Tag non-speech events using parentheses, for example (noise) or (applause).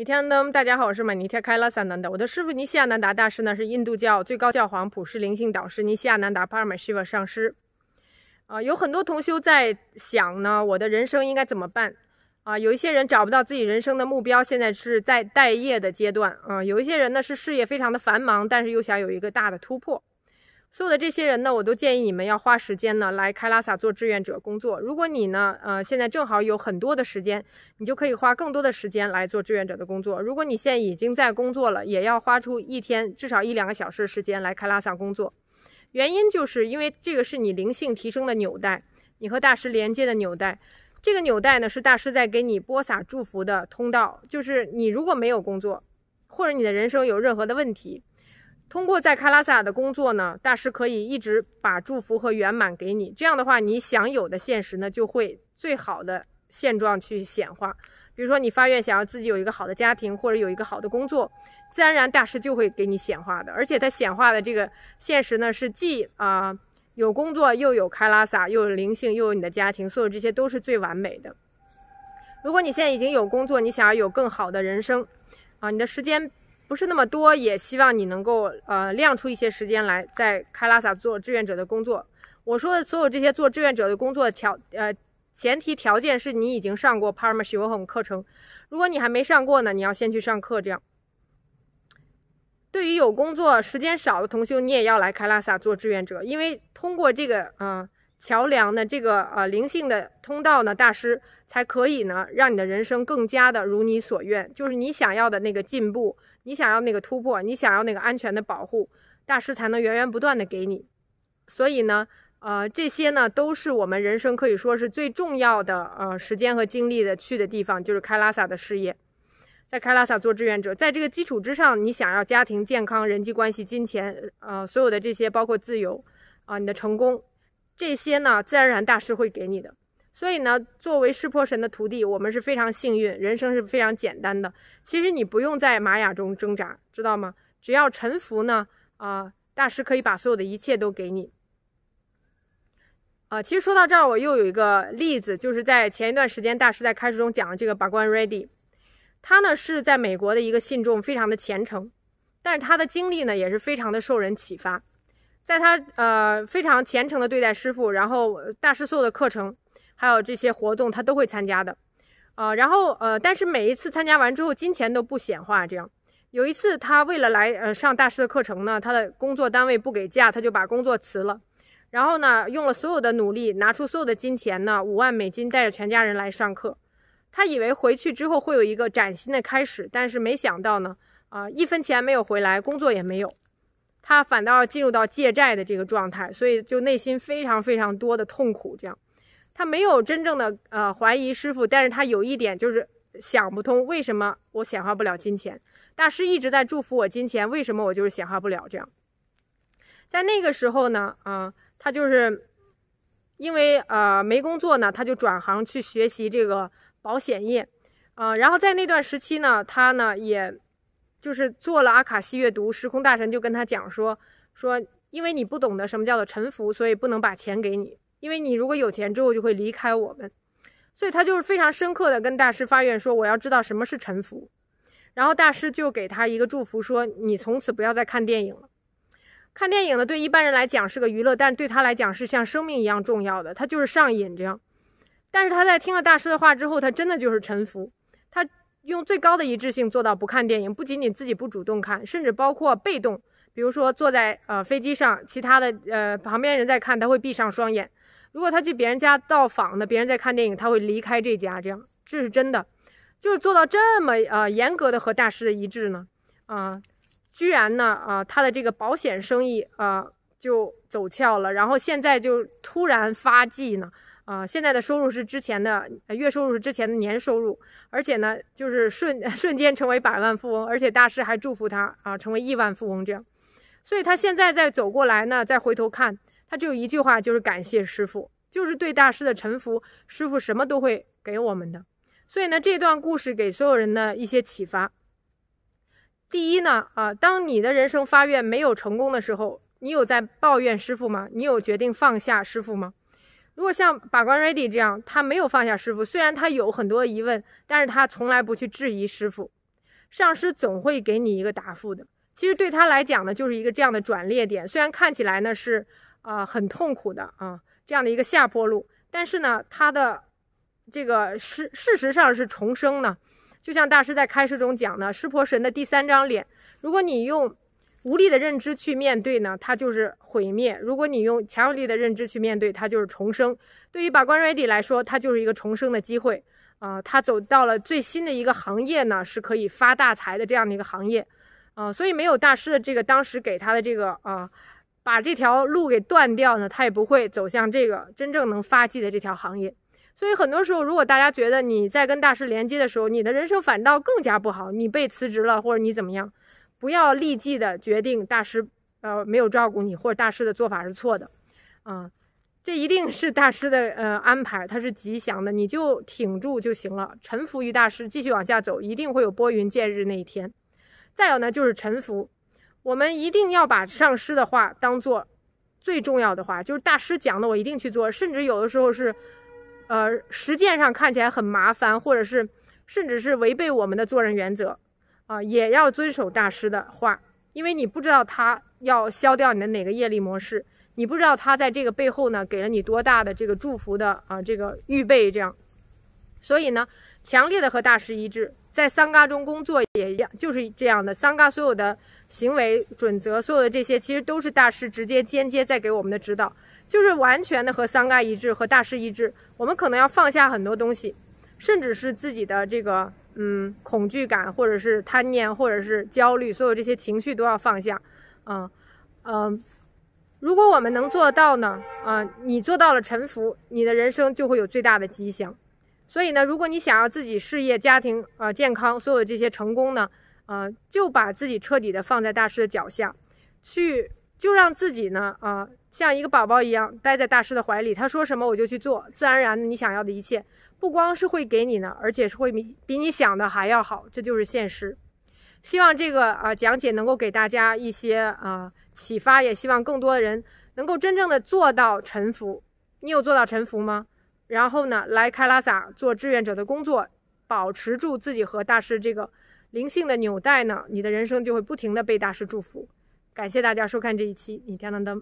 尼天登，大家好，我是马尼切开拉萨南达，我的师傅尼西亚南达大师呢，是印度教最高教皇、普世灵性导师尼西亚南达帕尔马西瓦上师。啊，有很多同修在想呢，我的人生应该怎么办？啊，有一些人找不到自己人生的目标，现在是在待业的阶段啊。有一些人呢，是事业非常的繁忙，但是又想有一个大的突破。所有的这些人呢，我都建议你们要花时间呢来开拉萨做志愿者工作。如果你呢，呃，现在正好有很多的时间，你就可以花更多的时间来做志愿者的工作。如果你现在已经在工作了，也要花出一天至少一两个小时时间来开拉萨工作。原因就是因为这个是你灵性提升的纽带，你和大师连接的纽带。这个纽带呢是大师在给你播撒祝福的通道。就是你如果没有工作，或者你的人生有任何的问题。通过在开拉萨的工作呢，大师可以一直把祝福和圆满给你。这样的话，你想有的现实呢，就会最好的现状去显化。比如说，你发愿想要自己有一个好的家庭，或者有一个好的工作，自然而然大师就会给你显化的。而且他显化的这个现实呢，是既啊有工作，又有开拉萨，又有灵性，又有你的家庭，所有这些都是最完美的。如果你现在已经有工作，你想要有更好的人生，啊，你的时间。不是那么多，也希望你能够呃，亮出一些时间来，在开拉萨做志愿者的工作。我说的所有这些做志愿者的工作条呃前提条件是你已经上过 Parma Shu h o n 课程，如果你还没上过呢，你要先去上课。这样，对于有工作时间少的同学，你也要来开拉萨做志愿者，因为通过这个嗯。桥梁呢？这个呃灵性的通道呢？大师才可以呢，让你的人生更加的如你所愿，就是你想要的那个进步，你想要那个突破，你想要那个安全的保护，大师才能源源不断的给你。所以呢，呃，这些呢，都是我们人生可以说是最重要的呃时间和精力的去的地方，就是开拉萨的事业，在开拉萨做志愿者，在这个基础之上，你想要家庭健康、人际关系、金钱啊，所有的这些包括自由啊，你的成功。这些呢，自然而然大师会给你的。所以呢，作为湿婆神的徒弟，我们是非常幸运，人生是非常简单的。其实你不用在玛雅中挣扎，知道吗？只要臣服呢，啊，大师可以把所有的一切都给你。啊，其实说到这儿，我又有一个例子，就是在前一段时间，大师在开始中讲的这个“把关 ready”，他呢是在美国的一个信众，非常的虔诚，但是他的经历呢，也是非常的受人启发。在他呃非常虔诚的对待师傅，然后大师所有的课程，还有这些活动，他都会参加的，啊，然后呃，但是每一次参加完之后，金钱都不显化。这样，有一次他为了来呃上大师的课程呢，他的工作单位不给假，他就把工作辞了，然后呢，用了所有的努力，拿出所有的金钱呢，五万美金带着全家人来上课。他以为回去之后会有一个崭新的开始，但是没想到呢，啊，一分钱没有回来，工作也没有。他反倒进入到借债的这个状态，所以就内心非常非常多的痛苦。这样，他没有真正的呃怀疑师傅，但是他有一点就是想不通，为什么我显化不了金钱？大师一直在祝福我金钱，为什么我就是显化不了？这样，在那个时候呢，啊，他就是因为呃没工作呢，他就转行去学习这个保险业，啊，然后在那段时期呢，他呢也。就是做了阿卡西阅读，时空大神就跟他讲说说，因为你不懂得什么叫做臣服，所以不能把钱给你，因为你如果有钱之后就会离开我们，所以他就是非常深刻的跟大师发愿说，我要知道什么是臣服，然后大师就给他一个祝福说，你从此不要再看电影了，看电影呢对一般人来讲是个娱乐，但是对他来讲是像生命一样重要的，他就是上瘾这样，但是他在听了大师的话之后，他真的就是臣服。用最高的一致性做到不看电影，不仅仅自己不主动看，甚至包括被动，比如说坐在呃飞机上，其他的呃旁边人在看，他会闭上双眼；如果他去别人家到访的，别人在看电影，他会离开这家。这样，这是真的，就是做到这么呃严格的和大师的一致呢，啊，居然呢啊他的这个保险生意啊就走俏了，然后现在就突然发迹呢。啊，现在的收入是之前的月收入是之前的年收入，而且呢，就是瞬 (laughs) 瞬间成为百万富翁，而且大师还祝福他啊，成为亿万富翁这样。所以他现在再走过来呢，再回头看，他只有一句话，就是感谢师傅，就是对大师的臣服。师傅什么都会给我们的。所以呢，这段故事给所有人的一些启发。第一呢，啊，当你的人生发愿没有成功的时候，你有在抱怨师傅吗？你有决定放下师傅吗？如果像把关 ready 这样，他没有放下师傅，虽然他有很多疑问，但是他从来不去质疑师傅。上师总会给你一个答复的。其实对他来讲呢，就是一个这样的转捩点。虽然看起来呢是啊很痛苦的啊这样的一个下坡路，但是呢他的这个事事实上是重生呢。就像大师在开示中讲的，湿婆神的第三张脸，如果你用。无力的认知去面对呢，它就是毁灭；如果你用强有力的认知去面对，它就是重生。对于把关瑞 y 来说，它就是一个重生的机会啊！他走到了最新的一个行业呢，是可以发大财的这样的一个行业啊！所以没有大师的这个当时给他的这个啊，把这条路给断掉呢，他也不会走向这个真正能发迹的这条行业。所以很多时候，如果大家觉得你在跟大师连接的时候，你的人生反倒更加不好，你被辞职了，或者你怎么样？不要立即的决定大师，呃，没有照顾你，或者大师的做法是错的，啊，这一定是大师的呃安排，他是吉祥的，你就挺住就行了，臣服于大师，继续往下走，一定会有拨云见日那一天。再有呢，就是臣服，我们一定要把上师的话当做最重要的话，就是大师讲的，我一定去做，甚至有的时候是，呃，实践上看起来很麻烦，或者是甚至是违背我们的做人原则。啊，也要遵守大师的话，因为你不知道他要消掉你的哪个业力模式，你不知道他在这个背后呢给了你多大的这个祝福的啊，这个预备这样。所以呢，强烈的和大师一致，在桑嘎中工作也一样，就是这样的。桑嘎所有的行为准则，所有的这些其实都是大师直接间接在给我们的指导，就是完全的和桑嘎一致，和大师一致。我们可能要放下很多东西，甚至是自己的这个。嗯，恐惧感或者是贪念，或者是焦虑，所有这些情绪都要放下。嗯嗯，如果我们能做到呢？啊，你做到了臣服，你的人生就会有最大的吉祥。所以呢，如果你想要自己事业、家庭、呃健康，所有这些成功呢，啊，就把自己彻底的放在大师的脚下，去。就让自己呢啊像一个宝宝一样待在大师的怀里，他说什么我就去做，自然而然的你想要的一切，不光是会给你呢，而且是会比比你想的还要好，这就是现实。希望这个啊讲解能够给大家一些啊启发，也希望更多的人能够真正的做到臣服。你有做到臣服吗？然后呢来开拉萨做志愿者的工作，保持住自己和大师这个灵性的纽带呢，你的人生就会不停的被大师祝福。感谢大家收看这一期《你亮亮灯》。